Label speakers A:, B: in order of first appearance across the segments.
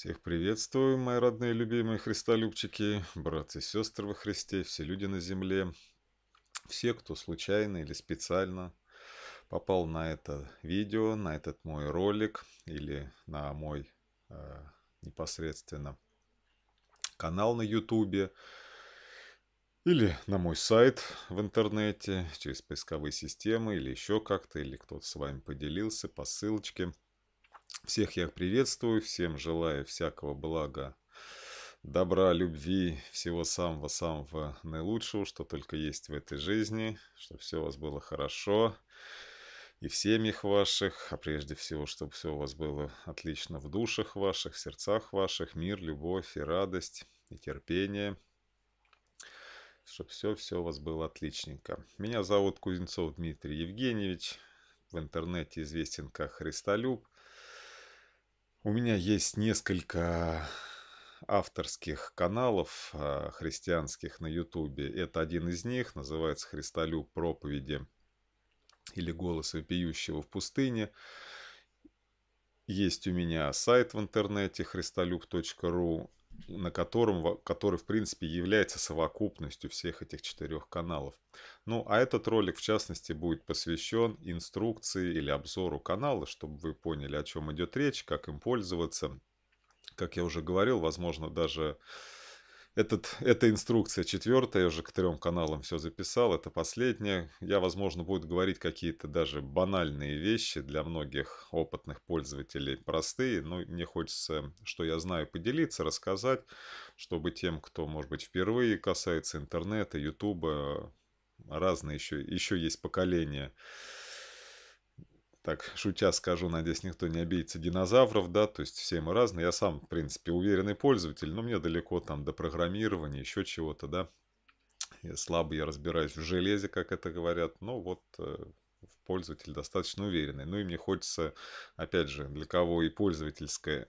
A: Всех приветствую, мои родные любимые христолюбчики, братцы и сестры во Христе, все люди на земле, все, кто случайно или специально попал на это видео, на этот мой ролик или на мой э, непосредственно канал на ютубе или на мой сайт в интернете через поисковые системы или еще как-то, или кто-то с вами поделился по ссылочке – всех я приветствую, всем желаю всякого блага, добра, любви, всего самого-самого наилучшего, что только есть в этой жизни, чтобы все у вас было хорошо и в семьях ваших, а прежде всего, чтобы все у вас было отлично в душах ваших, в сердцах ваших, мир, любовь и радость, и терпение, чтобы все-все у вас было отличненько. Меня зовут Кузнецов Дмитрий Евгеньевич, в интернете известен как Христолюб, у меня есть несколько авторских каналов а, христианских на Ютубе. Это один из них, называется «Христолюб проповеди» или «Голос вопиющего в пустыне». Есть у меня сайт в интернете христолюб.ру на котором, который, в принципе, является совокупностью всех этих четырех каналов. Ну, а этот ролик, в частности, будет посвящен инструкции или обзору канала, чтобы вы поняли, о чем идет речь, как им пользоваться. Как я уже говорил, возможно, даже этот, эта инструкция четвертая, я уже к трем каналам все записал, это последняя. Я, возможно, буду говорить какие-то даже банальные вещи для многих опытных пользователей, простые, но мне хочется, что я знаю, поделиться, рассказать, чтобы тем, кто, может быть, впервые касается интернета, ютуба, разные еще, еще есть поколения так шутя скажу, надеюсь, никто не обидится динозавров, да, то есть все мы разные. Я сам, в принципе, уверенный пользователь, но мне далеко там до программирования, еще чего-то, да. Я слабо я разбираюсь в железе, как это говорят, но вот э, пользователь достаточно уверенный. Ну и мне хочется, опять же, для кого и пользовательское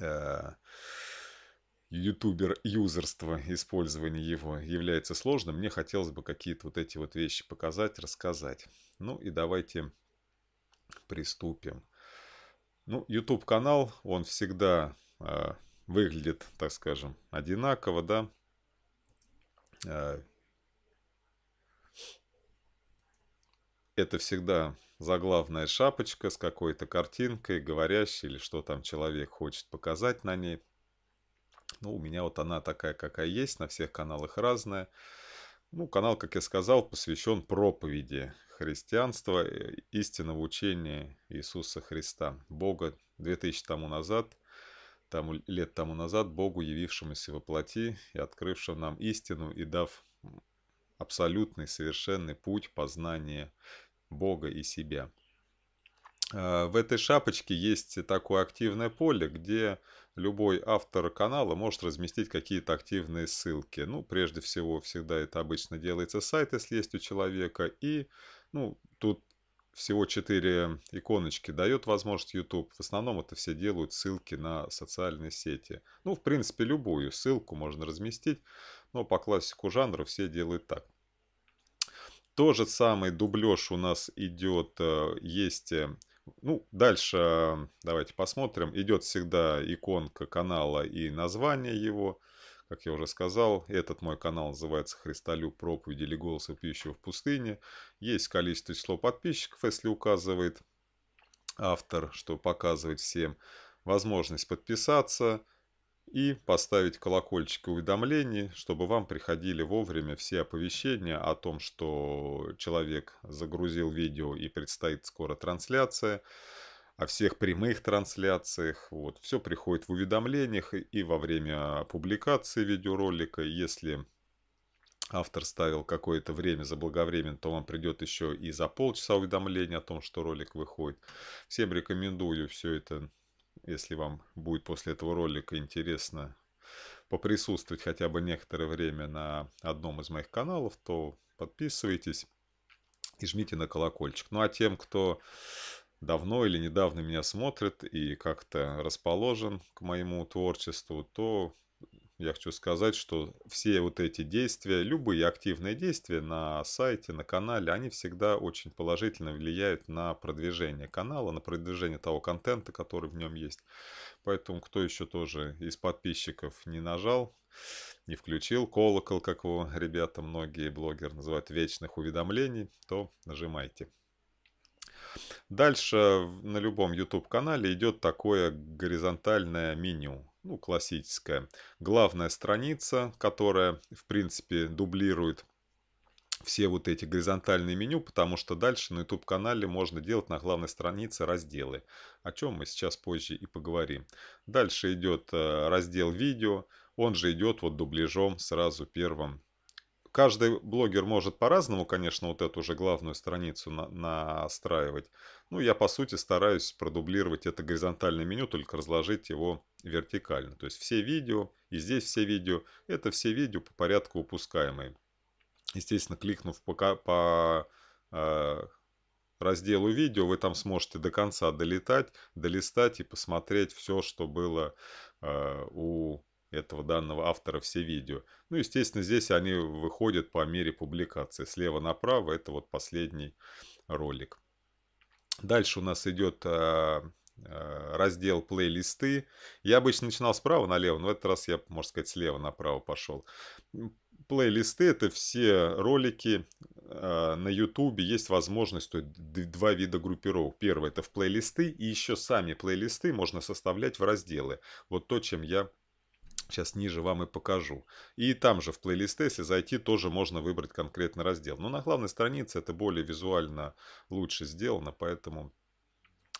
A: э, ютубер юзерство, использование его является сложным, мне хотелось бы какие-то вот эти вот вещи показать, рассказать. Ну и давайте приступим. Ну, YouTube-канал, он всегда э, выглядит, так скажем, одинаково, да. Э, это всегда заглавная шапочка с какой-то картинкой, говорящей, или что там человек хочет показать на ней. Ну, у меня вот она такая, какая есть, на всех каналах разная. Ну, канал, как я сказал, посвящен проповеди христианства, э, истинного учения Иисуса Христа, Бога 2000 тому назад, там лет тому назад, Богу, явившемуся во плоти и открывшему нам истину и дав абсолютный, совершенный путь познания Бога и себя. А, в этой шапочке есть такое активное поле, где любой автор канала может разместить какие-то активные ссылки. Ну, прежде всего, всегда это обычно делается сайт, если есть у человека. И, ну, тут всего 4 иконочки дает возможность YouTube. В основном это все делают ссылки на социальные сети. Ну, в принципе, любую ссылку можно разместить, но по классику жанра все делают так. То же самый дублеж у нас идет, э, есть э, ну, дальше давайте посмотрим. Идет всегда иконка канала и название его. Как я уже сказал, этот мой канал называется «Христолюб проповеди или голоса пьющего в пустыне». Есть количество число подписчиков, если указывает автор, что показывает всем. Возможность подписаться – и поставить колокольчик уведомлений, чтобы вам приходили вовремя все оповещения о том, что человек загрузил видео и предстоит скоро трансляция, о всех прямых трансляциях. Вот. Все приходит в уведомлениях и во время публикации видеоролика. Если автор ставил какое-то время заблаговременно, то вам придет еще и за полчаса уведомление о том, что ролик выходит. Всем рекомендую все это если вам будет после этого ролика интересно поприсутствовать хотя бы некоторое время на одном из моих каналов, то подписывайтесь и жмите на колокольчик. Ну а тем, кто давно или недавно меня смотрит и как-то расположен к моему творчеству, то я хочу сказать, что все вот эти действия, любые активные действия на сайте, на канале, они всегда очень положительно влияют на продвижение канала, на продвижение того контента, который в нем есть. Поэтому, кто еще тоже из подписчиков не нажал, не включил колокол, как его ребята многие блогеры называют, вечных уведомлений, то нажимайте. Дальше на любом YouTube канале идет такое горизонтальное меню ну, классическая. Главная страница, которая, в принципе, дублирует все вот эти горизонтальные меню, потому что дальше на YouTube-канале можно делать на главной странице разделы, о чем мы сейчас позже и поговорим. Дальше идет э, раздел «Видео», он же идет вот дубляжом сразу первым Каждый блогер может по-разному, конечно, вот эту же главную страницу на настраивать. Ну, я, по сути, стараюсь продублировать это горизонтальное меню, только разложить его вертикально. То есть все видео и здесь все видео. Это все видео по порядку упускаемые. Естественно, кликнув по, по э, разделу видео, вы там сможете до конца долетать, долистать и посмотреть все, что было э, у этого данного автора все видео. Ну, естественно, здесь они выходят по мере публикации. Слева направо это вот последний ролик. Дальше у нас идет э, раздел плейлисты. Я обычно начинал справа налево, но в этот раз я, можно сказать, слева направо пошел. Плейлисты это все ролики э, на YouTube. Есть возможность, то есть два вида группировок. Первое это в плейлисты и еще сами плейлисты можно составлять в разделы. Вот то, чем я Сейчас ниже вам и покажу. И там же в плейлисте, если зайти, тоже можно выбрать конкретный раздел. Но на главной странице это более визуально лучше сделано, поэтому...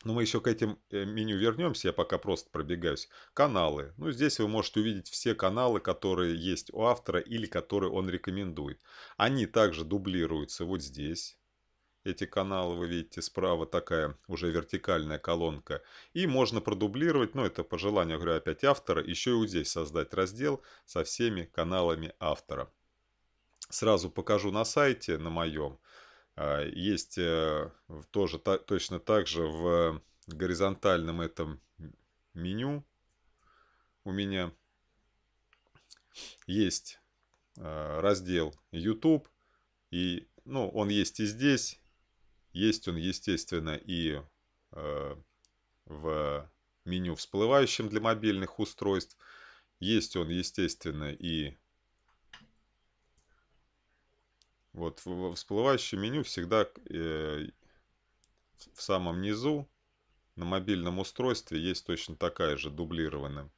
A: Но ну, мы еще к этим э, меню вернемся, я пока просто пробегаюсь. Каналы. Ну, здесь вы можете увидеть все каналы, которые есть у автора или которые он рекомендует. Они также дублируются вот здесь эти каналы, вы видите справа такая уже вертикальная колонка. И можно продублировать, но ну, это по желанию, говорю, опять автора, еще и вот здесь создать раздел со всеми каналами автора. Сразу покажу на сайте, на моем. А, есть э, тоже точно так же в горизонтальном этом меню у меня есть а, раздел YouTube. И ну, он есть и здесь, есть он, естественно, и э, в меню всплывающем для мобильных устройств. Есть он, естественно, и вот в, в всплывающем меню всегда э, в самом низу на мобильном устройстве есть точно такая же дублированная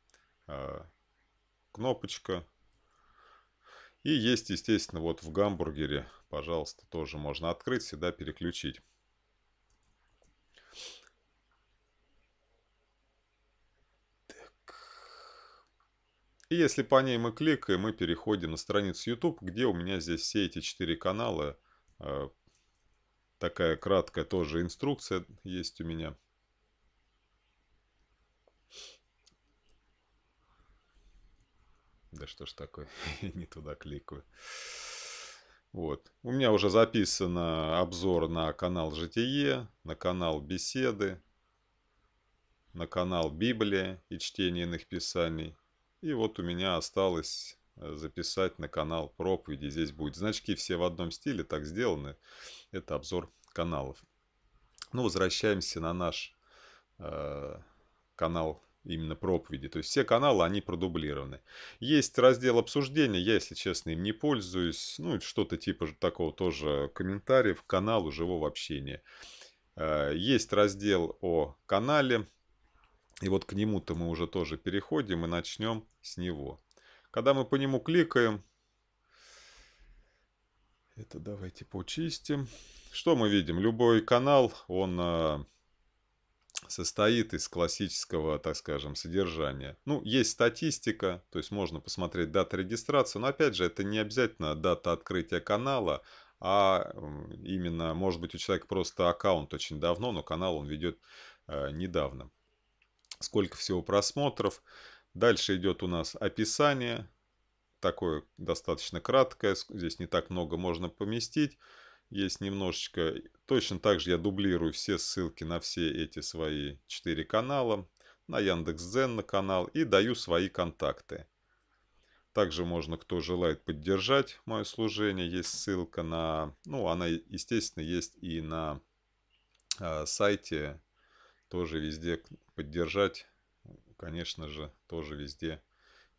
A: э, кнопочка и есть, естественно, вот в гамбургере, пожалуйста, тоже можно открыть, всегда переключить. И если по ней мы кликаем, мы переходим на страницу YouTube, где у меня здесь все эти четыре канала. Э, такая краткая тоже инструкция есть у меня. Да что ж такое, не туда кликаю. Вот. У меня уже записан обзор на канал Житие, на канал Беседы, на канал Библия и чтение иных писаний. И вот у меня осталось э, записать на канал проповеди. Здесь будут значки все в одном стиле, так сделаны. Это обзор каналов. Ну, возвращаемся на наш э, канал именно проповеди. То есть все каналы, они продублированы. Есть раздел обсуждения, я, если честно, им не пользуюсь. Ну, что-то типа такого тоже комментариев к каналу живого общения. Э, есть раздел о канале, и вот к нему-то мы уже тоже переходим и начнем с него. Когда мы по нему кликаем, это давайте почистим. Что мы видим? Любой канал, он э, состоит из классического, так скажем, содержания. Ну, есть статистика, то есть можно посмотреть дату регистрации, но опять же, это не обязательно дата открытия канала, а именно, может быть, у человека просто аккаунт очень давно, но канал он ведет э, недавно. Сколько всего просмотров. Дальше идет у нас описание, такое достаточно краткое, здесь не так много можно поместить есть немножечко. Точно так же я дублирую все ссылки на все эти свои четыре канала, на Яндекс.Дзен на канал и даю свои контакты. Также можно, кто желает поддержать мое служение, есть ссылка на, ну, она, естественно, есть и на э, сайте, тоже везде поддержать, конечно же, тоже везде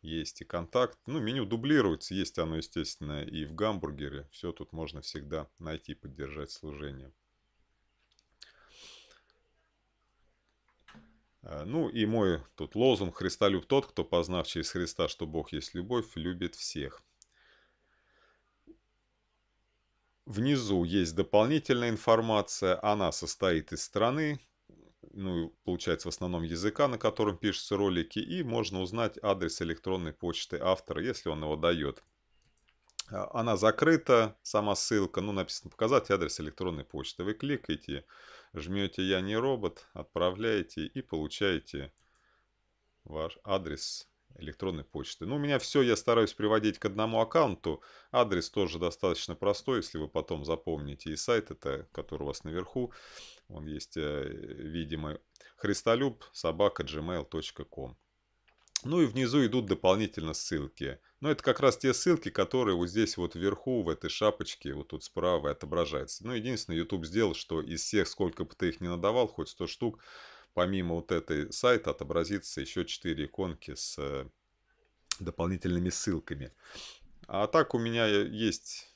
A: есть и контакт. Ну, меню дублируется, есть оно, естественно, и в гамбургере. Все тут можно всегда найти и поддержать служение. А, ну и мой тут лозунг «Христолюб тот, кто, познав через Христа, что Бог есть любовь, любит всех». Внизу есть дополнительная информация. Она состоит из страны, ну, получается, в основном языка, на котором пишутся ролики, и можно узнать адрес электронной почты автора, если он его дает. А, она закрыта, сама ссылка, ну, написано «Показать адрес электронной почты». Вы кликаете, жмете «Я не робот», отправляете и получаете ваш адрес электронной почты. Ну, у меня все, я стараюсь приводить к одному аккаунту. Адрес тоже достаточно простой, если вы потом запомните. И сайт это, который у вас наверху. Он есть, э, видимо, христолюб собака gmail.com. Ну и внизу идут дополнительно ссылки. Но это как раз те ссылки, которые вот здесь вот вверху, в этой шапочке, вот тут справа отображаются. Ну, единственное, YouTube сделал, что из всех, сколько бы ты их не надавал, хоть 100 штук, помимо вот этой сайта отобразится еще 4 иконки с э, дополнительными ссылками. А так у меня э, есть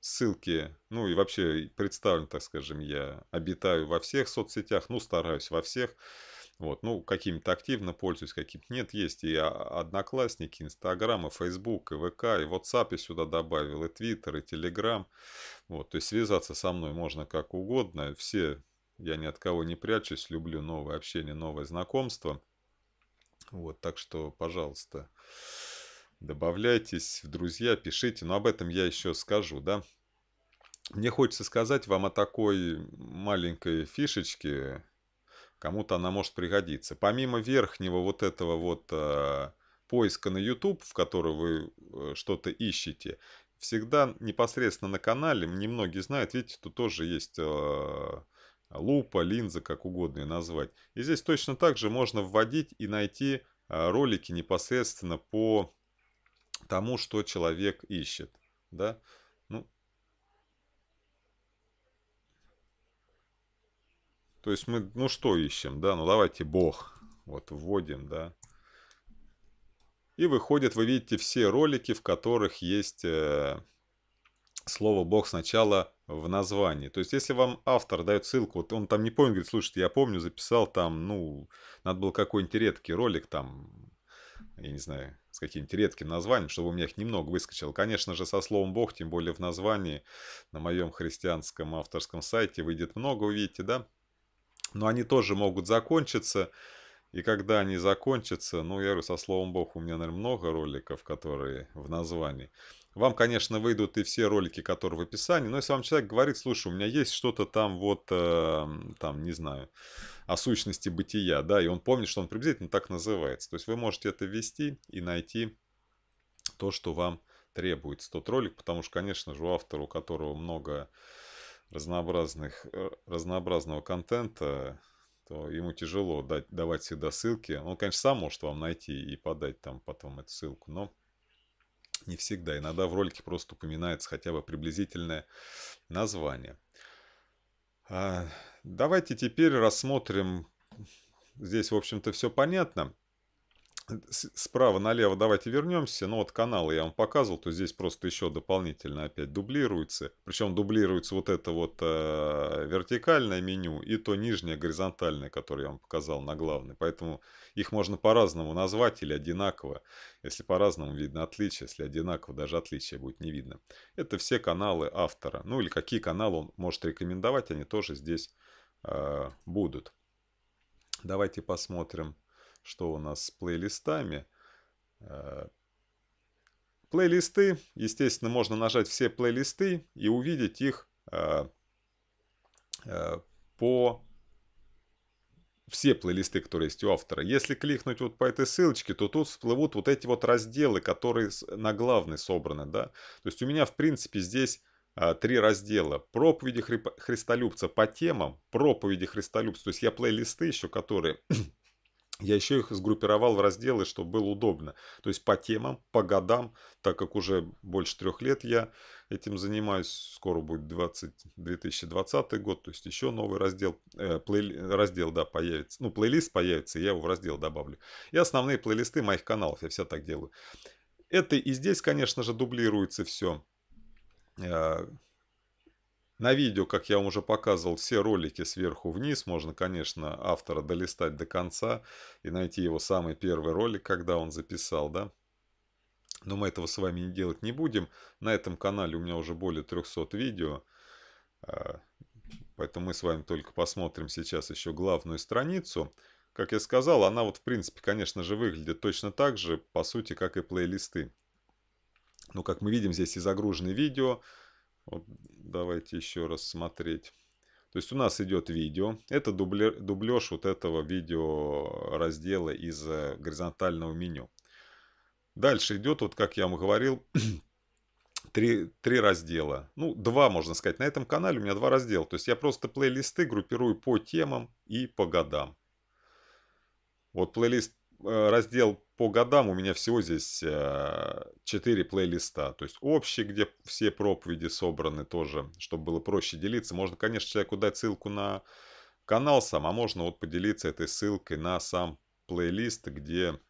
A: ссылки, ну и вообще представлен, так скажем, я обитаю во всех соцсетях, ну стараюсь во всех, вот, ну какими-то активно пользуюсь, какими то нет, есть и а, Одноклассники, Инстаграм, и Фейсбук, и ВК, и WhatsApp я сюда добавил, и Твиттер, и Телеграм, вот, то есть связаться со мной можно как угодно, все, я ни от кого не прячусь, люблю новое общение, новое знакомство, вот, так что, пожалуйста, пожалуйста, Добавляйтесь в друзья, пишите, но об этом я еще скажу, да. Мне хочется сказать вам о такой маленькой фишечке, кому-то она может пригодиться. Помимо верхнего вот этого вот э, поиска на YouTube, в который вы э, что-то ищете, всегда непосредственно на канале, немногие знают, видите, тут тоже есть э, лупа, линза, как угодно и назвать. И здесь точно так же можно вводить и найти э, ролики непосредственно по тому, что человек ищет. Да? Ну, то есть мы, ну что ищем, да, ну давайте Бог, вот вводим, да. И выходит, вы видите все ролики, в которых есть э, слово Бог сначала в названии. То есть, если вам автор дает ссылку, вот он там не помнит, говорит, слушайте, я помню, записал там, ну, надо был какой-нибудь редкий ролик там, я не знаю, с каким-нибудь редким названием, чтобы у меня их немного выскочило. Конечно же, со словом «бог», тем более в названии, на моем христианском авторском сайте выйдет много, увидите, да? Но они тоже могут закончиться. И когда они закончатся, ну, я говорю, со словом «бог» у меня, наверное, много роликов, которые в названии. Вам, конечно, выйдут и все ролики, которые в описании. Но если вам человек говорит, слушай, у меня есть что-то там вот, э, там, не знаю, о сущности бытия, да, и он помнит, что он приблизительно так называется. То есть вы можете это ввести и найти то, что вам требуется тот ролик, потому что, конечно же, у автора, у которого много разнообразных, э, разнообразного контента, то ему тяжело дать, давать всегда ссылки. Он, конечно, сам может вам найти и подать там потом эту ссылку, но не всегда. Иногда в ролике просто упоминается хотя бы приблизительное название. А, давайте теперь рассмотрим. Здесь, в общем-то, все понятно справа налево давайте вернемся. Ну вот каналы я вам показывал, то здесь просто еще дополнительно опять дублируется. Причем дублируется вот это вот э, вертикальное меню и то нижнее горизонтальное, которое я вам показал на главный Поэтому их можно по-разному назвать или одинаково. Если по-разному видно отличие, если одинаково даже отличие будет не видно. Это все каналы автора. Ну или какие каналы он может рекомендовать, они тоже здесь э, будут. Давайте посмотрим что у нас с плейлистами. Э, плейлисты, естественно, можно нажать все плейлисты и увидеть их э, э, по все плейлисты, которые есть у автора. Если кликнуть вот по этой ссылочке, то тут всплывут вот эти вот разделы, которые на главный собраны, да. То есть у меня, в принципе, здесь три раздела. Проповеди хри христолюбца по темам, проповеди христолюбца. То есть я плейлисты еще, которые я еще их сгруппировал в разделы, чтобы было удобно. То есть по темам, по годам, так как уже больше трех лет я этим занимаюсь. Скоро будет 20, 2020 год, то есть еще новый раздел, э, плей, раздел да, появится. Ну, плейлист появится, и я его в раздел добавлю. И основные плейлисты моих каналов, я все так делаю. Это и здесь, конечно же, дублируется все э, на видео, как я вам уже показывал, все ролики сверху вниз. Можно, конечно, автора долистать до конца и найти его самый первый ролик, когда он записал, да. Но мы этого с вами не делать не будем. На этом канале у меня уже более 300 видео. А, поэтому мы с вами только посмотрим сейчас еще главную страницу. Как я сказал, она вот в принципе, конечно же, выглядит точно так же, по сути, как и плейлисты. Но как мы видим, здесь и загружены видео, вот давайте еще раз смотреть. То есть у нас идет видео. Это дублер, дублеж вот этого видео э, раздела из э, горизонтального меню. Дальше идет, вот как я вам говорил, три, три раздела. Ну, два, можно сказать. На этом канале у меня два раздела. То есть я просто плейлисты группирую по темам и по годам. Вот плейлист, э, раздел по годам у меня всего здесь э, 4 плейлиста. То есть общий, где все проповеди собраны тоже, чтобы было проще делиться. Можно, конечно, человеку дать ссылку на канал сам, а можно вот поделиться этой ссылкой на сам плейлист, где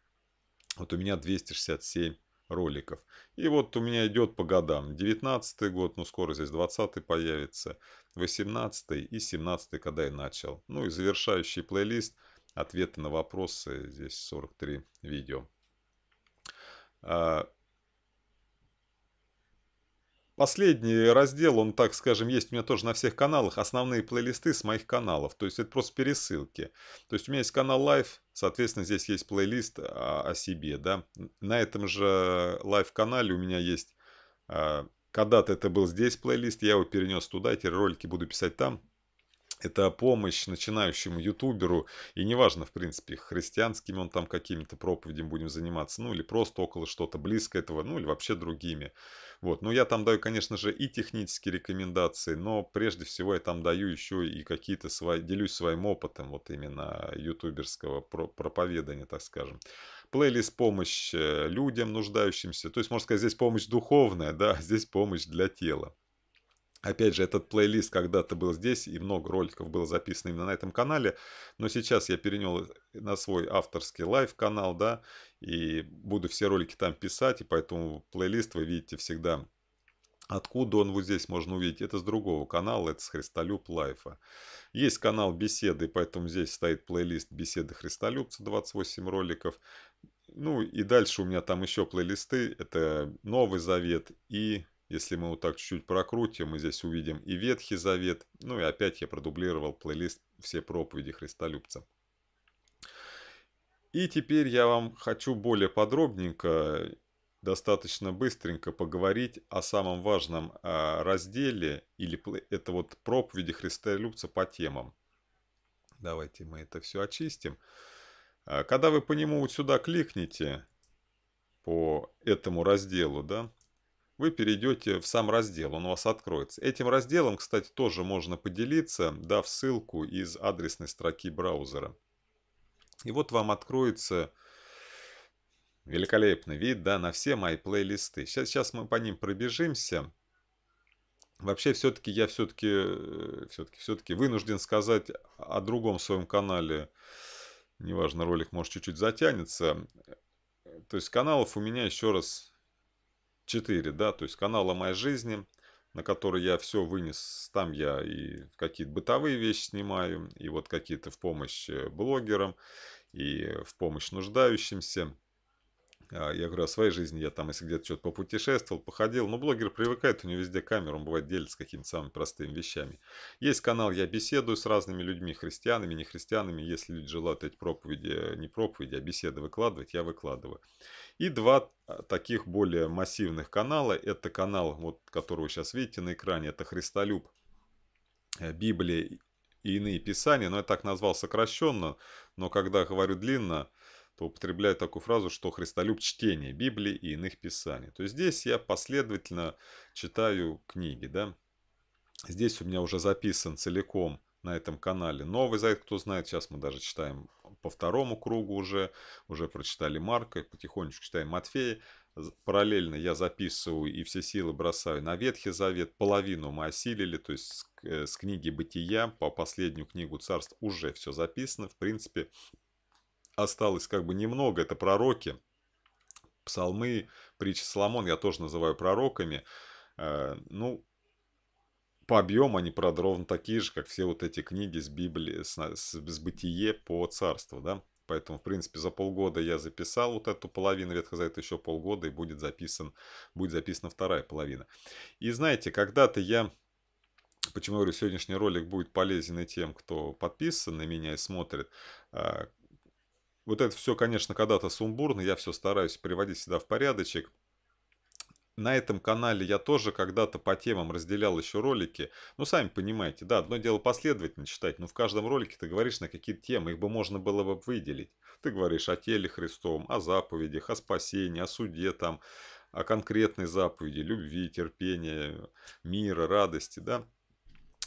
A: вот у меня 267 роликов. И вот у меня идет по годам. 19 год, ну скоро здесь 20 появится, 18 и 17, когда я начал. Ну и завершающий плейлист – Ответы на вопросы, здесь 43 видео. А, последний раздел, он, так скажем, есть у меня тоже на всех каналах. Основные плейлисты с моих каналов. То есть это просто пересылки. То есть у меня есть канал Live, соответственно, здесь есть плейлист о, о себе. Да? На этом же Live-канале у меня есть... А, когда-то это был здесь плейлист, я его перенес туда, эти ролики буду писать там это помощь начинающему ютуберу, и неважно, в принципе, христианским он там какими-то проповедями будем заниматься, ну или просто около что-то близко этого, ну или вообще другими. Вот, ну я там даю, конечно же, и технические рекомендации, но прежде всего я там даю еще и какие-то свои, делюсь своим опытом вот именно ютуберского проповедания, так скажем. Плейлист помощь э, людям нуждающимся, то есть, можно сказать, здесь помощь духовная, да, здесь помощь для тела. Опять же, этот плейлист когда-то был здесь, и много роликов было записано именно на этом канале, но сейчас я перенял на свой авторский лайв-канал, да, и буду все ролики там писать, и поэтому плейлист вы видите всегда. Откуда он вот здесь можно увидеть? Это с другого канала, это с Христолюб Лайфа. Есть канал беседы, поэтому здесь стоит плейлист беседы Христолюбца, 28 роликов. Ну и дальше у меня там еще плейлисты, это Новый Завет и если мы вот так чуть-чуть прокрутим, мы здесь увидим и Ветхий Завет. Ну и опять я продублировал плейлист «Все проповеди Христолюбца». И теперь я вам хочу более подробненько, достаточно быстренько поговорить о самом важном а, разделе, или это вот проповеди Христолюбца по темам. Давайте мы это все очистим. А, когда вы по нему вот сюда кликните, по этому разделу, да, вы перейдете в сам раздел, он у вас откроется. Этим разделом, кстати, тоже можно поделиться, дав ссылку из адресной строки браузера. И вот вам откроется великолепный вид да, на все мои плейлисты. Сейчас, сейчас мы по ним пробежимся. Вообще, все-таки я все-таки э, все-таки все-таки вынужден сказать о другом своем канале. Неважно, ролик может чуть-чуть затянется. То есть каналов у меня еще раз 4, да, то есть канала моей жизни, на который я все вынес. Там я и какие-то бытовые вещи снимаю, и вот какие-то в помощь э, блогерам, и в помощь нуждающимся. А, я говорю о своей жизни, я там, если где-то что-то попутешествовал, походил. Но ну, блогер привыкает, у него везде камера, он бывает делится какими-то самыми простыми вещами. Есть канал, я беседую с разными людьми, христианами, не христианами. Если люди желают эти проповеди, не проповеди, а беседы выкладывать, я выкладываю. И два а, таких более массивных канала. Это канал, вот, который вы сейчас видите на экране, это «Христолюб», э, Библии и иные писания, но я так назвал сокращенно, но когда говорю длинно, то такую фразу, что христолюб чтение Библии и иных писаний. То есть здесь я последовательно читаю книги, да. Здесь у меня уже записан целиком на этом канале Новый Завет, кто знает, сейчас мы даже читаем по второму кругу уже, уже прочитали Марка, потихонечку читаем Матфея. Параллельно я записываю и все силы бросаю на Ветхий Завет. Половину мы осилили, то есть с э, книги Бытия по последнюю книгу Царств уже все записано. В принципе, осталось как бы немного, это пророки. Псалмы, притчи Соломон я тоже называю пророками. Э, ну, по объему они, правда, такие же, как все вот эти книги с Библии, с, с, с Бытие по царству, да. Поэтому, в принципе, за полгода я записал вот эту половину Ветхозавета, еще полгода, и будет, записан, будет записана вторая половина. И знаете, когда-то я Почему я говорю, сегодняшний ролик будет полезен и тем, кто подписан на меня и смотрит. Э, вот это все, конечно, когда-то сумбурно, я все стараюсь приводить сюда в порядочек. На этом канале я тоже когда-то по темам разделял еще ролики. Ну, сами понимаете, да, одно дело последовательно читать, но в каждом ролике ты говоришь на какие темы, их бы можно было бы выделить. Ты говоришь о теле Христовом, о заповедях, о спасении, о суде там, о конкретной заповеди, любви, терпения, мира, радости, да.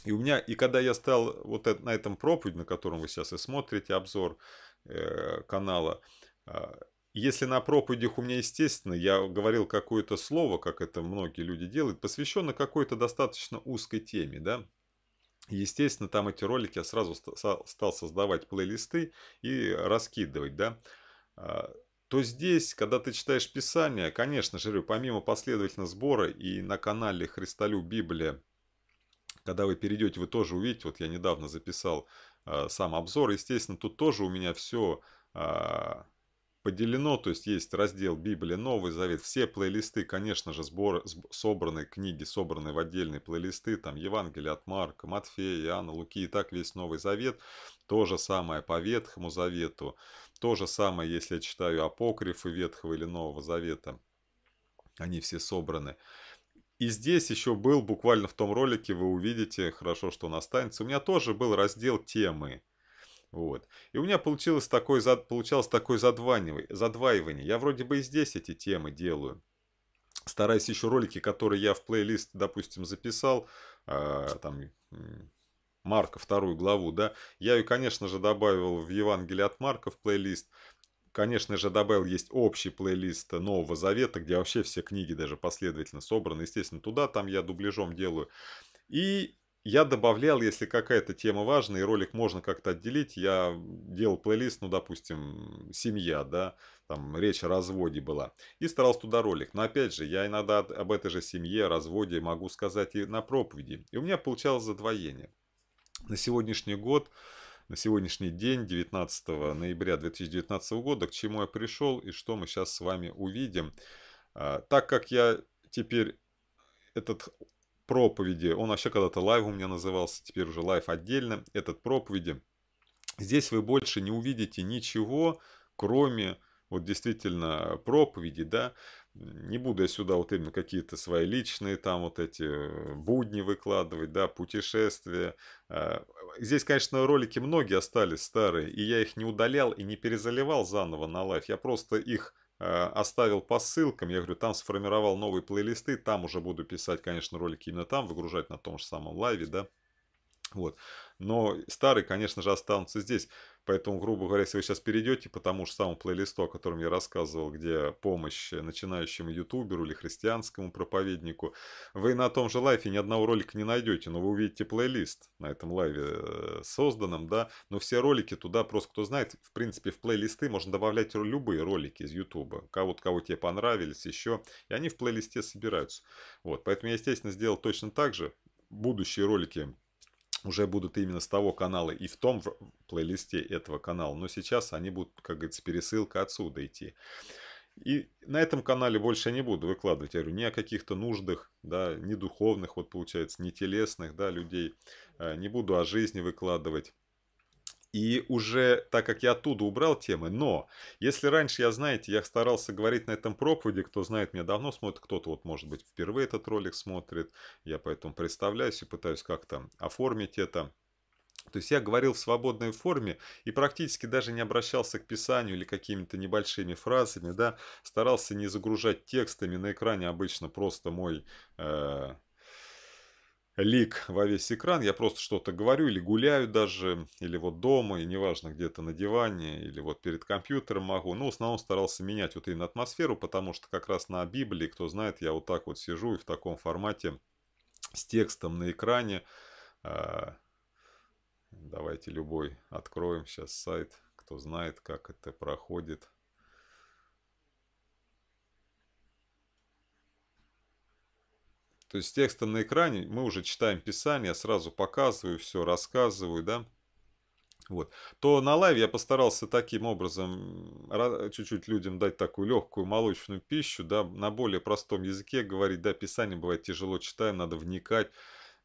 A: И у меня, и когда я стал вот на этом проповедь, на котором вы сейчас и смотрите обзор, Э, канала. А, если на проповедях у меня, естественно, я говорил какое-то слово, как это многие люди делают, посвящено какой-то достаточно узкой теме, да, Естественно, там эти ролики я сразу стал создавать плейлисты и раскидывать, да. А, то здесь, когда ты читаешь Писание, конечно же, помимо последовательного сбора и на канале Христолю Библия, когда вы перейдете, вы тоже увидите, вот я недавно записал Э, сам обзор. Естественно, тут тоже у меня все а, поделено, то есть есть раздел Библия, Новый Завет, все плейлисты, конечно же, сбор, собраны, книги собраны в отдельные плейлисты, там Евангелие от Марка, Матфея, Иоанна, Луки, и так весь Новый Завет, то же самое по Ветхому Завету, то же самое, если я читаю апокрифы Ветхого или Нового Завета, они все собраны. И здесь еще был, буквально в том ролике вы увидите, хорошо, что он останется, у меня тоже был раздел темы. Вот. И у меня получилось такое, получалось такое задваивание. Я вроде бы и здесь эти темы делаю. Стараюсь еще ролики, которые я в плейлист, допустим, записал, э, там, Марка, вторую главу, да, я ее, конечно же, добавил в Евангелие от Марка в плейлист, Конечно же, добавил есть общий плейлист Нового Завета, где вообще все книги даже последовательно собраны. Естественно, туда там я дубляжом делаю. И я добавлял, если какая-то тема важная, и ролик можно как-то отделить, я делал плейлист, ну, допустим, семья, да, там речь о разводе была, и старался туда ролик. Но опять же, я иногда об этой же семье, разводе могу сказать и на проповеди. И у меня получалось задвоение. На сегодняшний год на сегодняшний день, 19 ноября 2019 года, к чему я пришел и что мы сейчас с вами увидим. А, так как я теперь этот проповеди, он вообще когда-то лайв у меня назывался, теперь уже лайв отдельно, этот проповеди, здесь вы больше не увидите ничего, кроме вот действительно проповеди, да, не буду я сюда вот именно какие-то свои личные там вот эти э, будни выкладывать, да, путешествия, а, Здесь, конечно, ролики многие остались старые, и я их не удалял и не перезаливал заново на лайв. Я просто их э, оставил по ссылкам. Я говорю, там сформировал новые плейлисты, там уже буду писать, конечно, ролики именно там, выгружать на том же самом лайве, да. Вот. Но старые, конечно же, останутся здесь. Поэтому, грубо говоря, если вы сейчас перейдете по тому же самому плейлисту, о котором я рассказывал, где помощь начинающему ютуберу или христианскому проповеднику, вы на том же лайфе ни одного ролика не найдете, но вы увидите плейлист на этом лайве э, созданном, да, но все ролики туда просто, кто знает, в принципе, в плейлисты можно добавлять любые ролики из ютуба, кого-то, кого тебе понравились еще, и они в плейлисте собираются. Вот, поэтому я, естественно, сделал точно так же, будущие ролики уже будут именно с того канала и в том в плейлисте этого канала. Но сейчас они будут, как говорится, пересылка отсюда идти. И на этом канале больше не буду выкладывать, я говорю, ни о каких-то нуждах, да, ни духовных, вот получается, ни телесных, да, людей. Э, не буду о жизни выкладывать. И уже, так как я оттуда убрал темы, но если раньше, я, знаете, я старался говорить на этом проповеди, кто знает меня давно смотрит, кто-то вот, может быть, впервые этот ролик смотрит, я поэтому представляюсь и пытаюсь как-то оформить это. То есть я говорил в свободной форме и практически даже не обращался к писанию или какими-то небольшими фразами, да, старался не загружать текстами на экране обычно просто мой э, лик во весь экран, я просто что-то говорю или гуляю даже, или вот дома, и неважно, где-то на диване, или вот перед компьютером могу. Но ну, в основном старался менять вот именно атмосферу, потому что как раз на Библии, кто знает, я вот так вот сижу и в таком формате с текстом на экране. А, давайте любой откроем сейчас сайт, кто знает, как это проходит. То есть текстом на экране мы уже читаем писание, сразу показываю все, рассказываю, да. Вот. То на лайве я постарался таким образом чуть-чуть людям дать такую легкую молочную пищу, да, на более простом языке говорить, да, писание бывает тяжело читаем, надо вникать,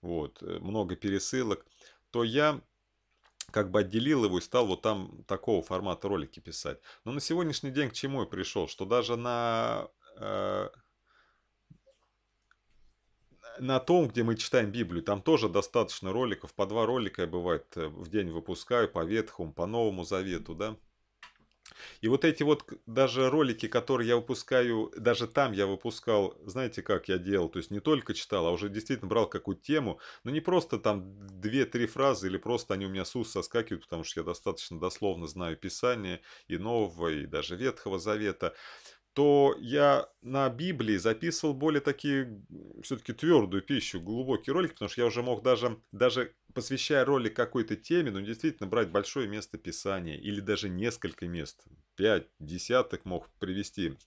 A: вот, э, много пересылок, то я как бы отделил его и стал вот там такого формата ролики писать. Но на сегодняшний день к чему я пришел? Что даже на э, на том, где мы читаем Библию, там тоже достаточно роликов. По два ролика я, бывает, э, в день выпускаю по Ветхому, по Новому Завету, да. И вот эти вот даже ролики, которые я выпускаю, даже там я выпускал, знаете, как я делал, то есть не только читал, а уже действительно брал какую-то тему, но ну, не просто там 2-3 фразы или просто они у меня с уст соскакивают, потому что я достаточно дословно знаю Писание и Нового, и даже Ветхого Завета то я на Библии записывал более такие, все-таки твердую пищу, глубокий ролик, потому что я уже мог даже, даже посвящая ролик какой-то теме, ну, действительно брать большое место Писания или даже несколько мест, пять, десяток мог привести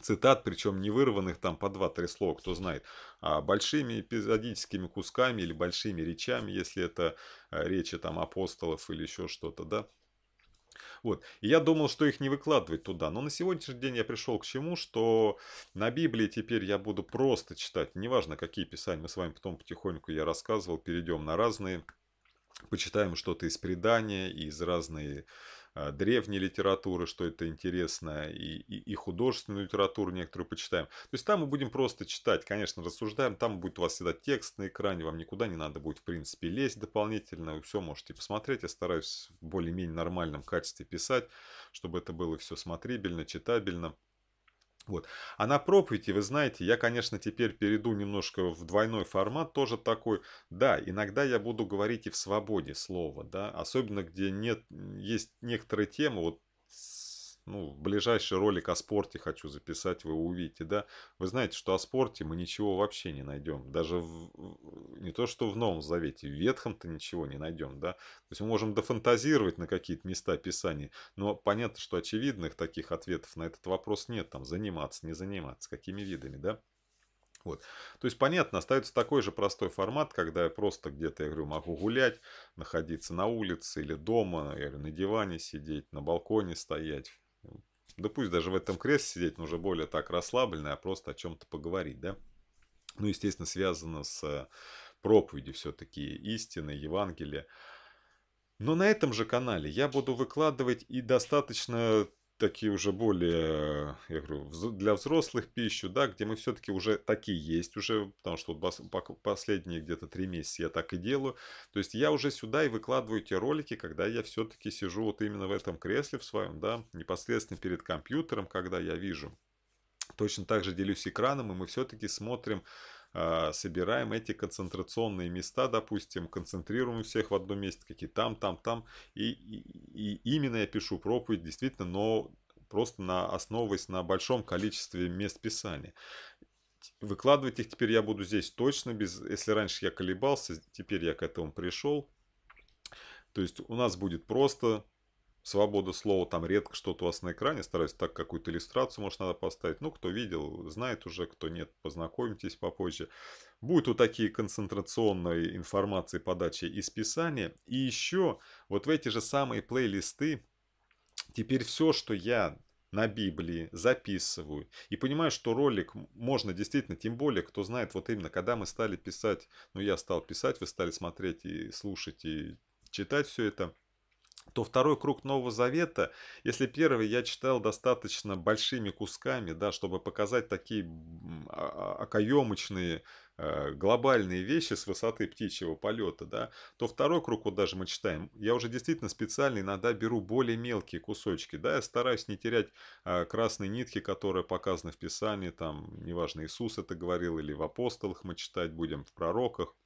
A: цитат, причем не вырванных там по два-три слова, кто знает, а большими эпизодическими кусками или большими речами, если это э, речи там апостолов или еще что-то, да, вот. И я думал, что их не выкладывать туда. Но на сегодняшний день я пришел к чему, что на Библии теперь я буду просто читать. Неважно, какие писания. Мы с вами потом потихоньку, я рассказывал, перейдем на разные. Почитаем что-то из предания, из разные а, древней литературы, что это интересно, и, и, и художественную литературу некоторую почитаем. То есть там мы будем просто читать, конечно, рассуждаем, там будет у вас всегда текст на экране, вам никуда не надо будет, в принципе, лезть дополнительно, вы все можете посмотреть. Я стараюсь в более-менее нормальном качестве писать, чтобы это было все смотрибельно, читабельно. Вот. А на проповеди, вы знаете, я, конечно, теперь перейду немножко в двойной формат, тоже такой. Да, иногда я буду говорить и в свободе слова, да, особенно где нет, есть некоторые темы, вот ну, ближайший ролик о спорте хочу записать, вы увидите, да. Вы знаете, что о спорте мы ничего вообще не найдем. Даже в, не то, что в Новом Завете, в Ветхом-то ничего не найдем, да. То есть мы можем дофантазировать на какие-то места Писания, но понятно, что очевидных таких ответов на этот вопрос нет. Там заниматься, не заниматься, какими видами, да. Вот. То есть, понятно, остается такой же простой формат, когда я просто где-то, я говорю, могу гулять, находиться на улице или дома, я говорю, на диване сидеть, на балконе стоять, да пусть даже в этом кресле сидеть, но уже более так расслабленно, а просто о чем-то поговорить, да. Ну, естественно, связано с э, проповедью все-таки истины, Евангелия. Но на этом же канале я буду выкладывать и достаточно такие уже более, я говорю, для взрослых пищу, да, где мы все-таки уже такие есть уже, потому что последние где-то три месяца я так и делаю. То есть я уже сюда и выкладываю те ролики, когда я все-таки сижу вот именно в этом кресле в своем, да, непосредственно перед компьютером, когда я вижу. Точно так же делюсь экраном, и мы все-таки смотрим а, собираем эти концентрационные места, допустим, концентрируем всех в одном месте, какие там, там, там. И, и, и именно я пишу проповедь, действительно, но просто на, основываясь на большом количестве мест писания. Выкладывать их теперь я буду здесь точно, без, если раньше я колебался, теперь я к этому пришел. То есть у нас будет просто свобода слова, там редко что-то у вас на экране, стараюсь так какую-то иллюстрацию, может, надо поставить. Ну, кто видел, знает уже, кто нет, познакомитесь попозже. будет вот такие концентрационные информации подачи из писания. И еще вот в эти же самые плейлисты теперь все, что я на Библии, записываю. И понимаю, что ролик можно действительно, тем более, кто знает, вот именно, когда мы стали писать, ну я стал писать, вы стали смотреть и слушать и читать все это – то второй круг Нового Завета, если первый я читал достаточно большими кусками, да, чтобы показать такие а, а, окоемочные э, глобальные вещи с высоты птичьего полета, да, то второй круг, вот даже мы читаем, я уже действительно специально иногда беру более мелкие кусочки, да, я стараюсь не терять э, красной нитки, которые показаны в Писании, там, неважно, Иисус это говорил, или в апостолах мы читать будем, в пророках,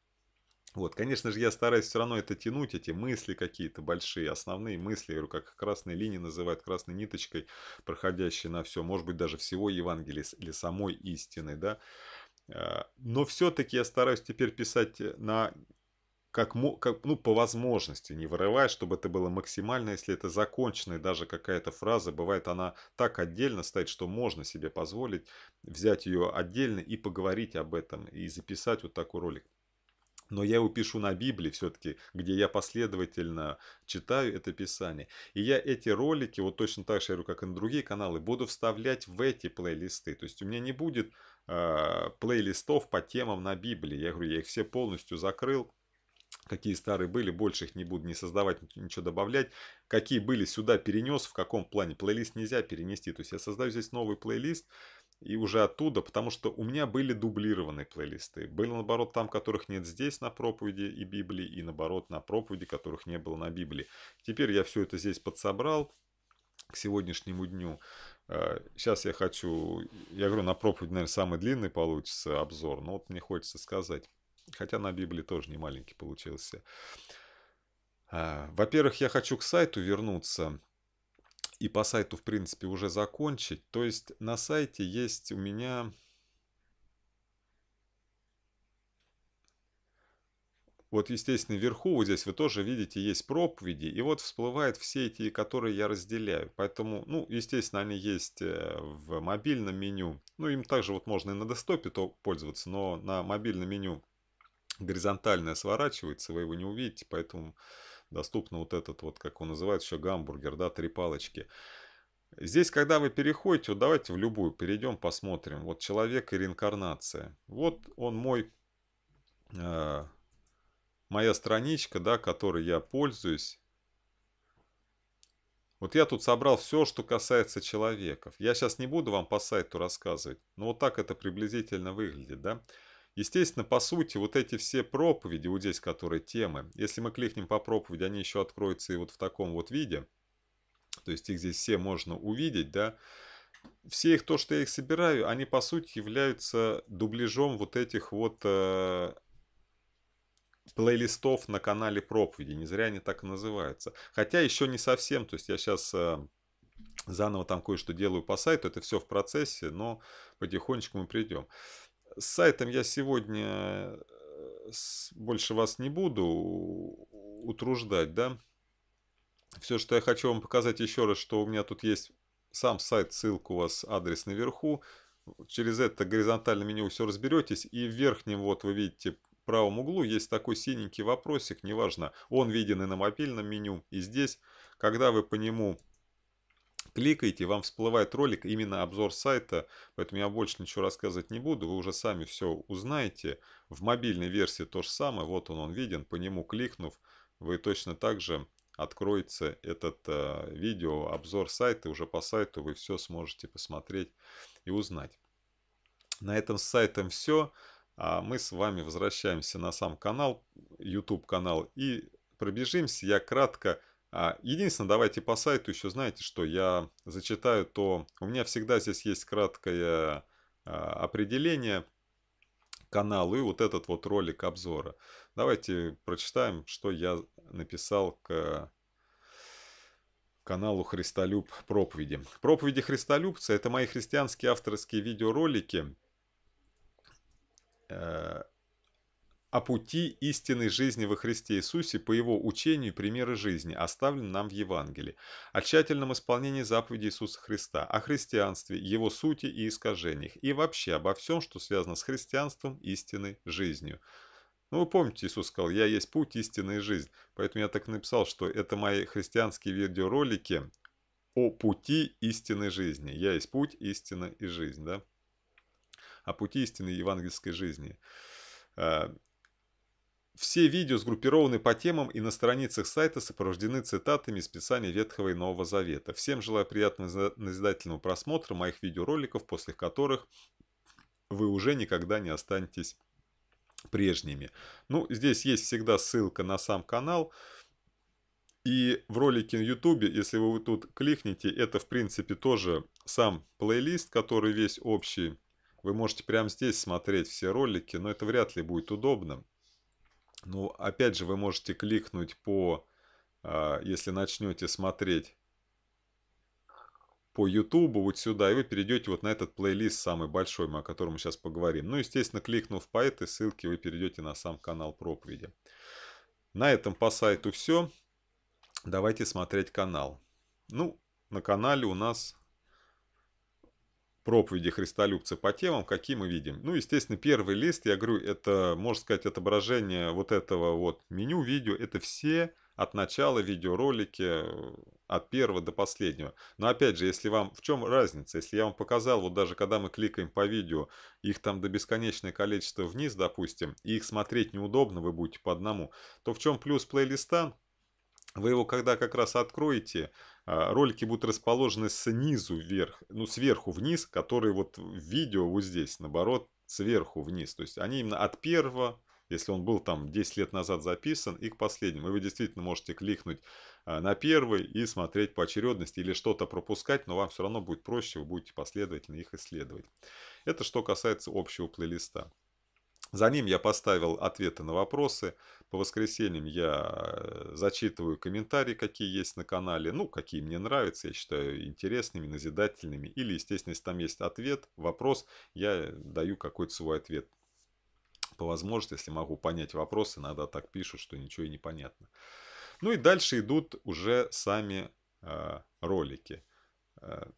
A: вот, конечно же, я стараюсь все равно это тянуть, эти мысли какие-то большие, основные мысли, я говорю, как красной линии называют, красной ниточкой, проходящей на все, может быть, даже всего Евангелия или самой истины, да. А, но все-таки я стараюсь теперь писать э, на как, как, ну, по возможности, не вырывая, чтобы это было максимально, если это законченная даже какая-то фраза, бывает она так отдельно стоит, что можно себе позволить взять ее отдельно и поговорить об этом, и записать вот такой ролик но я его пишу на Библии все-таки, где я последовательно читаю это Писание. И я эти ролики, вот точно так же, я говорю, как и на другие каналы, буду вставлять в эти плейлисты. То есть у меня не будет э, плейлистов по темам на Библии. Я говорю, я их все полностью закрыл. Какие старые были, больше их не буду не создавать, ничего добавлять. Какие были, сюда перенес, в каком плане. Плейлист нельзя перенести. То есть я создаю здесь новый плейлист, и уже оттуда, потому что у меня были дублированные плейлисты. Были, наоборот, там, которых нет здесь на проповеди и Библии, и, наоборот, на проповеди, которых не было на Библии. Теперь я все это здесь подсобрал к сегодняшнему дню. Сейчас э, я хочу, я говорю, на проповеди, наверное, самый длинный получится обзор, но вот мне хочется сказать, хотя на Библии тоже не маленький получился. Э, во-первых, я хочу к сайту вернуться – и по сайту, в принципе, уже закончить. То есть на сайте есть у меня... Вот, естественно, вверху вот здесь вы тоже видите, есть проповеди, и вот всплывают все эти, которые я разделяю. Поэтому, ну, естественно, они есть э, в мобильном меню. Ну, им также вот можно и на десктопе то пользоваться, но на мобильном меню горизонтальное сворачивается, вы его не увидите, поэтому доступно вот этот вот, как он называется еще, гамбургер, да, три палочки. Здесь, когда вы переходите, вот давайте в любую перейдем, посмотрим. Вот человек и реинкарнация. Вот он мой, э, моя страничка, да, которой я пользуюсь. Вот я тут собрал все, что касается человеков. Я сейчас не буду вам по сайту рассказывать, но вот так это приблизительно выглядит, да. Естественно, по сути, вот эти все проповеди, вот здесь которые темы, если мы кликнем по проповеди, они еще откроются и вот в таком вот виде. То есть их здесь все можно увидеть, да. Все их, то, что я их собираю, они по сути являются дубляжом вот этих вот э, плейлистов на канале проповеди. Не зря они так и называются. Хотя еще не совсем, то есть я сейчас... Э, Заново там кое-что делаю по сайту, это все в процессе, но потихонечку мы придем. С сайтом я сегодня э, больше вас не буду утруждать, да. Все, что я хочу вам показать еще раз, что у меня тут есть сам сайт, ссылка у вас, адрес наверху. Через это горизонтальное меню все разберетесь. И в верхнем, вот вы видите, правом углу есть такой синенький вопросик, неважно, он виден и на мобильном меню, и здесь. Когда вы по нему кликаете, вам всплывает ролик, именно обзор сайта, поэтому я больше ничего рассказывать не буду, вы уже сами все узнаете. В мобильной версии то же самое, вот он, он виден, по нему кликнув, вы точно так же откроется этот э, видео, обзор сайта, уже по сайту вы все сможете посмотреть и узнать. На этом с сайтом все. А мы с вами возвращаемся на сам канал, YouTube канал и пробежимся. Я кратко а, единственное, давайте по сайту еще знаете, что я зачитаю, то у меня всегда здесь есть краткое а, определение каналу и вот этот вот ролик обзора. Давайте прочитаем, что я написал к каналу Христолюб проповеди. Проповеди Христолюбца – это мои христианские авторские видеоролики, э, о пути истинной жизни во Христе Иисусе по его учению и примеры жизни, оставлен нам в Евангелии, о тщательном исполнении заповедей Иисуса Христа, о христианстве, его сути и искажениях, и вообще обо всем, что связано с христианством, истинной жизнью. Ну, вы помните, Иисус сказал, я есть путь, истина и жизнь. Поэтому я так написал, что это мои христианские видеоролики о пути истинной жизни. Я есть путь, истина и жизнь, да? О пути истинной евангельской жизни. Э, все видео сгруппированы по темам и на страницах сайта сопровождены цитатами из Писания Ветхого и Нового Завета. Всем желаю приятного назидательного просмотра моих видеороликов, после которых вы уже никогда не останетесь прежними. Ну, здесь есть всегда ссылка на сам канал. И в ролике на YouTube, если вы тут кликните, это в принципе тоже сам плейлист, который весь общий. Вы можете прямо здесь смотреть все ролики, но это вряд ли будет удобно. Ну, опять же, вы можете кликнуть по, а, если начнете смотреть по YouTube вот сюда, и вы перейдете вот на этот плейлист самый большой, мы о котором мы сейчас поговорим. Ну, естественно, кликнув по этой ссылке, вы перейдете на сам канал проповеди. На этом по сайту все. Давайте смотреть канал. Ну, на канале у нас проповеди христолюбца по темам, какие мы видим. Ну, естественно, первый лист, я говорю, это, можно сказать, отображение вот этого вот меню видео, это все от начала видеоролики, э, от первого до последнего. Но опять же, если вам, в чем разница? Если я вам показал, вот даже когда мы кликаем по видео, их там до бесконечное количество вниз, допустим, и их смотреть неудобно, вы будете по одному, то в чем плюс плейлиста? Вы его когда как раз откроете, а, ролики будут расположены снизу вверх, ну сверху вниз, которые вот в видео вот здесь, наоборот, сверху вниз. То есть они именно от первого, если он был там 10 лет назад записан, и к последнему. И вы действительно можете кликнуть а, на первый и смотреть по очередности или что-то пропускать, но вам все равно будет проще, вы будете последовательно их исследовать. Это что касается общего плейлиста. За ним я поставил ответы на вопросы. По воскресеньям я э, зачитываю комментарии, какие есть на канале. Ну, какие мне нравятся, я считаю интересными, назидательными. Или, естественно, если там есть ответ, вопрос, я даю какой-то свой ответ. По возможности, если могу понять вопрос, иногда так пишут, что ничего и не понятно. Ну и дальше идут уже сами э, ролики. Э,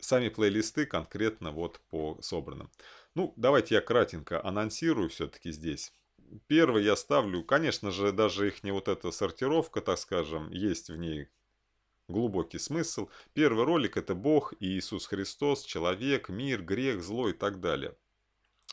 A: сами плейлисты конкретно вот по собранным. Ну, давайте я кратенько анонсирую все-таки здесь. Первый я ставлю, конечно же, даже их не вот эта сортировка, так скажем, есть в ней глубокий смысл. Первый ролик это Бог и Иисус Христос, человек, мир, грех, зло и так далее.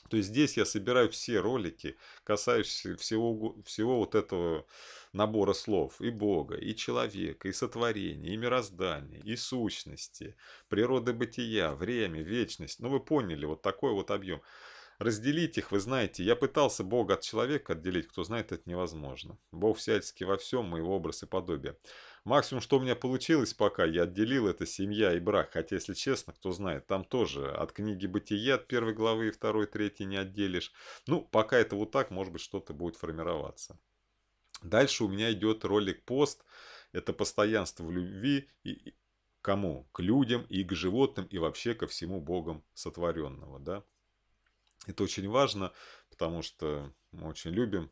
A: То есть здесь я собираю все ролики, касающиеся всего, угу, всего вот этого набора слов. И Бога, и человека, и сотворения, и мироздания, и сущности, природы бытия, время, вечность. Ну вы поняли, вот такой вот объем. Разделить их, вы знаете, я пытался Бога от человека отделить, кто знает, это невозможно. Бог всячески во всем, мои образ и подобие. Максимум, что у меня получилось пока, я отделил это семья и брак, хотя, если честно, кто знает, там тоже от книги «Бытие» от первой главы и второй, третьей не отделишь. Ну, пока это вот так, может быть, что-то будет формироваться. Дальше у меня идет ролик-пост. Это постоянство в любви и, кому? К людям и к животным, и вообще ко всему Богом сотворенного, да? Это очень важно, потому что мы очень любим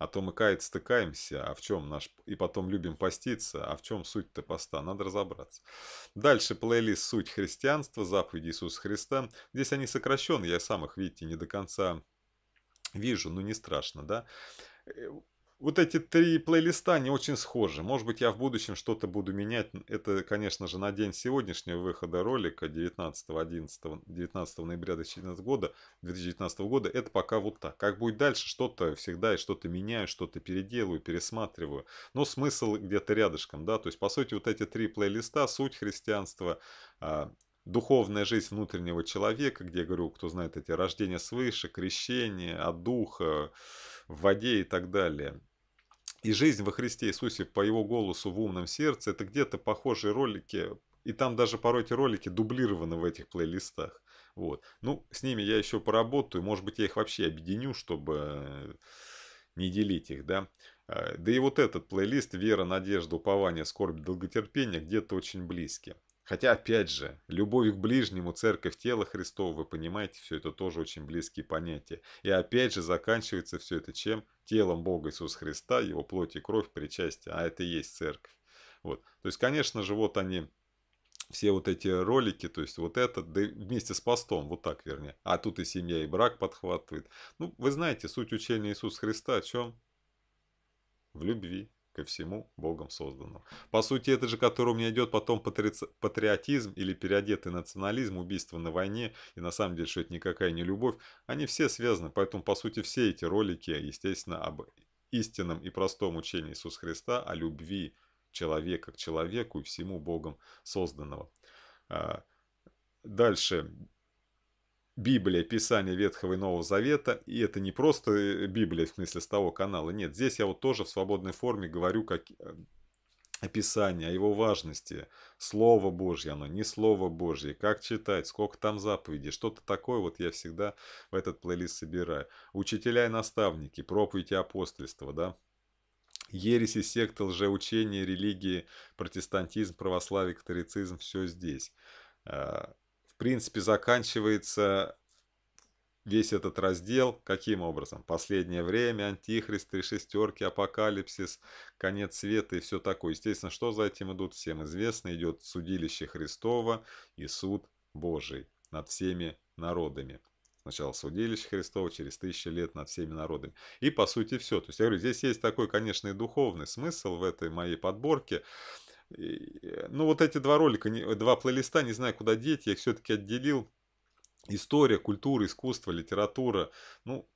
A: а то мы кает стыкаемся, а в чем наш... И потом любим поститься, а в чем суть-то поста? Надо разобраться. Дальше плейлист «Суть христианства», заповеди Иисуса Христа. Здесь они сокращены, я сам их, видите, не до конца вижу, но ну, не страшно, да? Э, вот эти три плейлиста, не очень схожи. Может быть, я в будущем что-то буду менять. Это, конечно же, на день сегодняшнего выхода ролика 19, 11, 19 ноября 2019 года, 2019 года. Это пока вот так. Как будет дальше, что-то всегда и что-то меняю, что-то переделаю, пересматриваю. Но смысл где-то рядышком, да. То есть, по сути, вот эти три плейлиста, суть христианства, а, духовная жизнь внутреннего человека, где, я говорю, кто знает эти рождения свыше, крещение от духа, в воде и так далее. И жизнь во Христе Иисусе по его голосу в умном сердце – это где-то похожие ролики, и там даже порой эти ролики дублированы в этих плейлистах. Вот. Ну, с ними я еще поработаю, может быть, я их вообще объединю, чтобы э, не делить их, да. А, да и вот этот плейлист «Вера, надежда, упование, скорбь, долготерпение» где-то очень близки. Хотя, опять же, любовь к ближнему, церковь тела Христова, вы понимаете, все это тоже очень близкие понятия. И опять же, заканчивается все это чем? Телом Бога Иисуса Христа, Его плоть и кровь, причастие, а это и есть церковь. Вот. То есть, конечно же, вот они, все вот эти ролики, то есть вот это, да вместе с постом, вот так вернее. А тут и семья, и брак подхватывает. Ну, вы знаете, суть учения Иисуса Христа в чем? В любви ко всему Богом созданному. По сути, это же к которому не идет потом патри... патриотизм или переодетый национализм, убийство на войне, и на самом деле, что это никакая не любовь, они все связаны, поэтому, по сути, все эти ролики, естественно, об истинном и простом учении Иисуса Христа, о любви человека к человеку и всему Богом созданного. А, дальше, Библия, Писание Ветхого и Нового Завета, и это не просто э, Библия, в смысле, с того канала, нет, здесь я вот тоже в свободной форме говорю как э, описание, о его важности, Слово Божье оно, не Слово Божье, как читать, сколько там заповедей, что-то такое вот я всегда в этот плейлист собираю. Учителя и наставники, проповедь и апостольство, да, Ереси, секты, лжеучения, религии, протестантизм, православие, католицизм – все здесь. А, принципе, заканчивается весь этот раздел каким образом? Последнее время, антихрист, три шестерки, апокалипсис, конец света и все такое. Естественно, что за этим идут, всем известно. Идет судилище Христово и суд Божий над всеми народами. Сначала судилище Христово, через тысячи лет над всеми народами. И по сути все. То есть я говорю, здесь есть такой, конечно, и духовный смысл в этой моей подборке. Э, ну, вот эти два ролика, э, два плейлиста, не знаю, куда деть, я их все-таки отделил. История, культура, искусство, литература. Ну,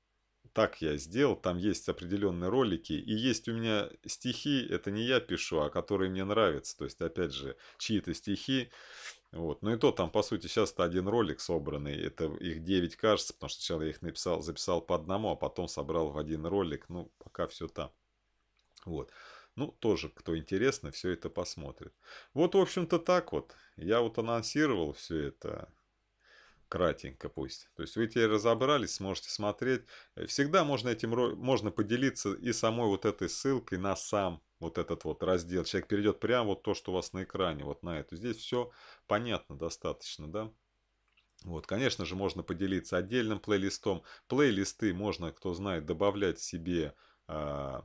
A: так я сделал, там есть определенные ролики, и есть у меня стихи, это не я пишу, а которые мне нравятся, то есть, опять же, чьи-то стихи, вот, ну и то там, по сути, сейчас-то один ролик собранный, это их 9, кажется, потому что сначала я их написал, записал по одному, а потом собрал в один ролик, ну, пока все там, вот. Ну, тоже, кто интересно, все это посмотрит. Вот, в общем-то, так вот. Я вот анонсировал все это кратенько пусть. То есть вы теперь разобрались, сможете смотреть. Э, всегда можно этим можно поделиться и самой вот этой ссылкой на сам вот этот вот раздел. Человек перейдет прямо вот то, что у вас на экране, вот на эту Здесь все понятно достаточно, да? Вот, конечно же, можно поделиться отдельным плейлистом. Плейлисты можно, кто знает, добавлять себе а,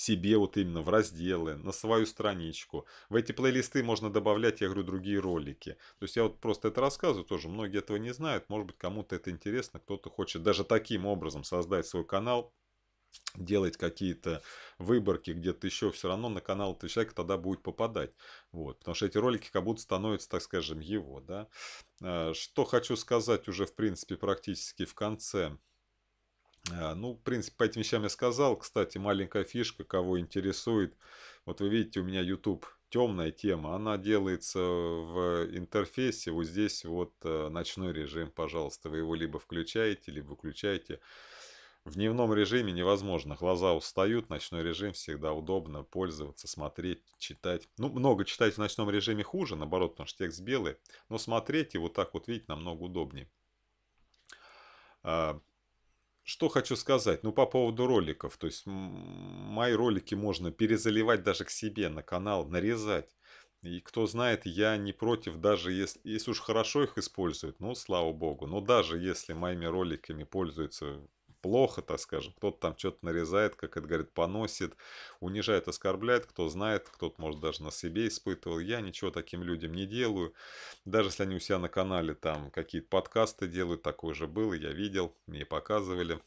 A: себе вот именно в разделы, на свою страничку. В эти плейлисты можно добавлять, я говорю, другие ролики. То есть я вот просто это рассказываю тоже, многие этого не знают, может быть кому-то это интересно, кто-то хочет даже таким образом создать свой канал, делать какие-то выборки где-то еще, все равно на канал этого человека тогда будет попадать. Вот, потому что эти ролики как будто становятся, так скажем, его. Да? Э, что хочу сказать уже, в принципе, практически в конце а, ну, в принципе, по этим вещам я сказал. Кстати, маленькая фишка, кого интересует. Вот вы видите, у меня YouTube темная тема. Она делается в интерфейсе. Вот здесь вот э, ночной режим, пожалуйста. Вы его либо включаете, либо выключаете. В дневном режиме невозможно. Глаза устают, ночной режим всегда удобно пользоваться, смотреть, читать. Ну, много читать в ночном режиме хуже, наоборот, потому что текст белый. Но смотреть и вот так вот, видеть намного удобнее. А, что хочу сказать, ну по поводу роликов, то есть мои ролики можно перезаливать даже к себе на канал, нарезать. И кто знает, я не против, даже если, если уж хорошо их используют, ну слава богу, но даже если моими роликами пользуются плохо, так скажем. Кто-то там что-то нарезает, как это говорит, поносит, унижает, оскорбляет. Кто знает, кто-то, может, даже на себе испытывал. Я ничего таким людям не делаю. Даже если они у себя на канале там какие-то подкасты делают, такое же было, я видел, мне показывали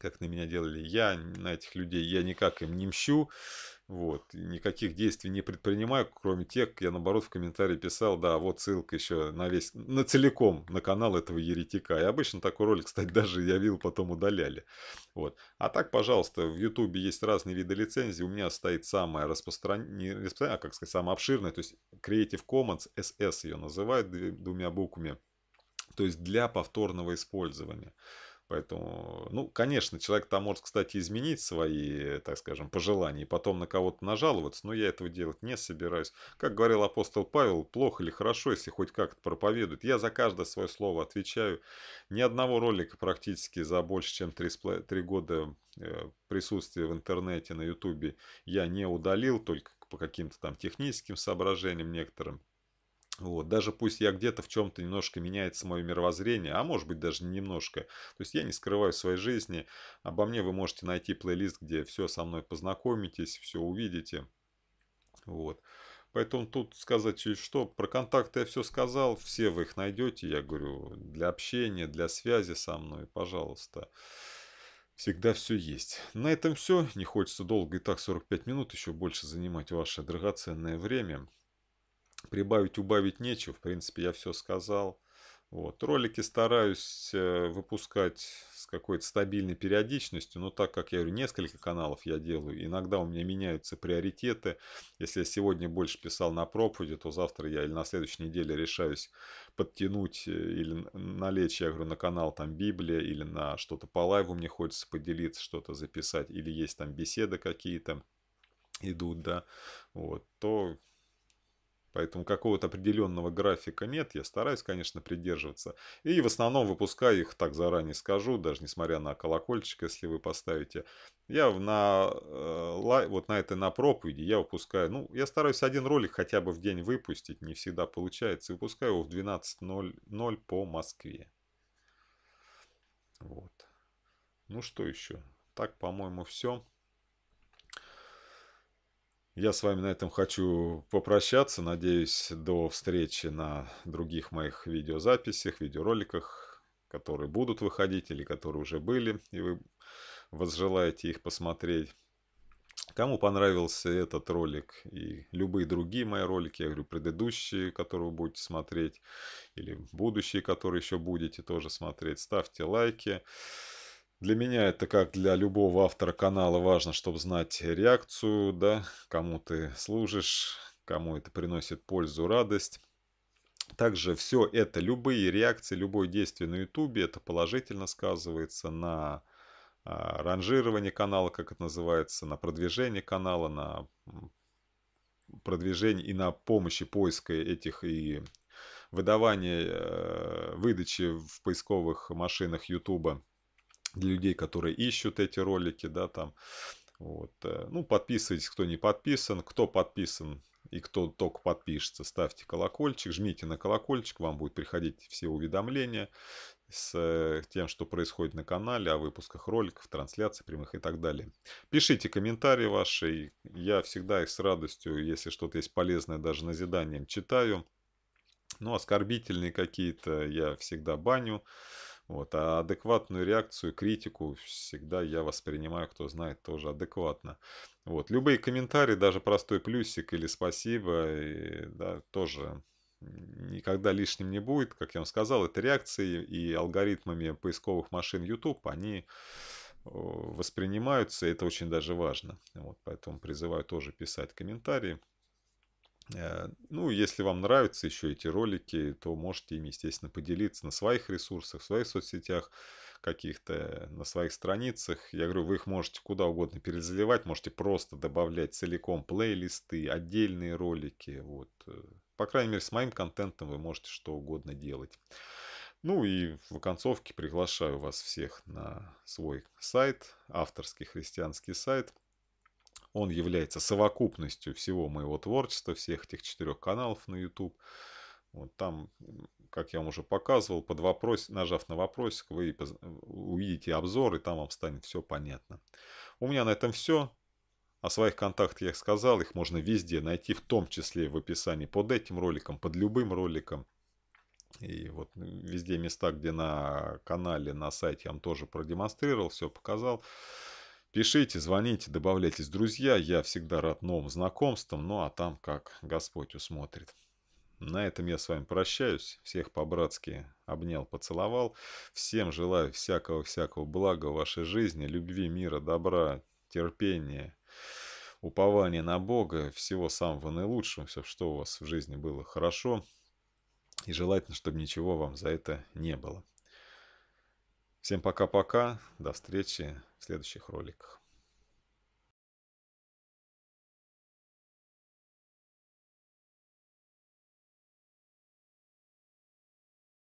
A: как на меня делали. Я на этих людей, я никак им не мщу. Вот, и никаких действий не предпринимаю, кроме тех, я наоборот в комментарии писал, да, вот ссылка еще на весь, на целиком, на канал этого еретика. И обычно такой ролик, кстати, даже я видел, потом удаляли. Вот. А так, пожалуйста, в Ютубе есть разные виды лицензий. У меня стоит самая распространенная, а как сказать, самая обширная, то есть Creative Commons, SS ее называют двумя буквами. То есть для повторного использования. Поэтому, ну, конечно, человек там может, кстати, изменить свои, так скажем, пожелания и потом на кого-то нажаловаться, но я этого делать не собираюсь. Как говорил апостол Павел, плохо или хорошо, если хоть как-то проповедуют. Я за каждое свое слово отвечаю. Ни одного ролика практически за больше, чем 3, 3 года э, присутствия в интернете, на ютубе я не удалил, только по каким-то там техническим соображениям некоторым. Вот, даже пусть я где-то в чем-то немножко меняется мое мировоззрение, а может быть даже немножко. То есть я не скрываю своей жизни. Обо мне вы можете найти плейлист, где все со мной познакомитесь, все увидите. Вот. Поэтому тут сказать что. Про контакты я все сказал, все вы их найдете, я говорю, для общения, для связи со мной, пожалуйста. Всегда все есть. На этом все. Не хочется долго и так 45 минут еще больше занимать ваше драгоценное время. Прибавить, убавить нечего. В принципе, я все сказал. Вот. Ролики стараюсь э, выпускать с какой-то стабильной периодичностью, но так как я говорю, несколько каналов я делаю, иногда у меня меняются приоритеты. Если я сегодня больше писал на проповеди, то завтра я или на следующей неделе решаюсь подтянуть э, или налечь, я говорю, на канал там Библия или на что-то по лайву мне хочется поделиться, что-то записать, или есть там беседы какие-то идут, да, вот, то Поэтому какого-то определенного графика нет, я стараюсь, конечно, придерживаться. И в основном выпускаю их, так заранее скажу, даже несмотря на колокольчик, если вы поставите. Я на, э, вот на этой на проповеди я выпускаю, ну, я стараюсь один ролик хотя бы в день выпустить, не всегда получается. Выпускаю его в 12.00 по Москве. Вот. Ну что еще? Так, по-моему, все. Я с вами на этом хочу попрощаться. Надеюсь, до встречи на других моих видеозаписях, видеороликах, которые будут выходить или которые уже были, и вы возжелаете их посмотреть. Кому понравился этот ролик и любые другие мои ролики, я говорю, предыдущие, которые вы будете смотреть, или будущие, которые еще будете тоже смотреть, ставьте лайки. Для меня это, как для любого автора канала, важно, чтобы знать реакцию, да, кому ты служишь, кому это приносит пользу, радость. Также все это, любые реакции, любое действие на YouTube, это положительно сказывается на а, ранжирование канала, как это называется, на продвижении канала, на продвижении и на помощи поиска этих и выдавания, э, выдачи в поисковых машинах YouTube для людей, которые ищут эти ролики, да, там. Вот. Э, ну, подписывайтесь, кто не подписан. Кто подписан и кто только подпишется, ставьте колокольчик, жмите на колокольчик, вам будут приходить все уведомления с э, тем, что происходит на канале, о выпусках роликов, трансляций прямых и так далее. Пишите комментарии ваши, я всегда их с радостью, если что-то есть полезное, даже назиданием читаю. Ну, оскорбительные какие-то я всегда баню. Вот. А адекватную реакцию, критику всегда я воспринимаю, кто знает, тоже адекватно. Вот. Любые комментарии, даже простой плюсик или спасибо, и, да, тоже
B: никогда
A: лишним не будет. Как я вам сказал, это реакции и алгоритмами поисковых машин YouTube, они воспринимаются, это очень даже важно. Вот, поэтому призываю тоже писать комментарии. Э, ну, если вам нравятся еще эти ролики, то можете им, естественно, поделиться на своих ресурсах, в своих соцсетях каких-то, на своих страницах. Я говорю, вы их можете куда угодно перезаливать, можете просто добавлять целиком плейлисты, отдельные ролики. Вот. Э, по крайней мере, с моим контентом вы можете что угодно делать. Ну и в концовке приглашаю вас всех на свой сайт, авторский христианский сайт – он является совокупностью всего моего творчества, всех этих четырех каналов на YouTube. Вот там, как я вам уже показывал, под вопрос, нажав на вопросик, вы увидите обзор, и там вам станет все понятно. У меня на этом все. О своих контактах я сказал, их можно везде найти, в том числе в описании под этим роликом, под любым роликом. И вот везде места, где на канале, на сайте я вам тоже продемонстрировал, все показал. Пишите, звоните, добавляйтесь, друзья. Я всегда рад новым знакомствам, ну а там как Господь усмотрит. На этом я с вами прощаюсь. Всех по-братски обнял, поцеловал. Всем желаю всякого-всякого блага в вашей жизни, любви, мира, добра, терпения, упования на Бога, всего самого наилучшего, все, что у вас в жизни было хорошо. И желательно, чтобы ничего вам за это не было. Всем пока-пока, до встречи в следующих роликах.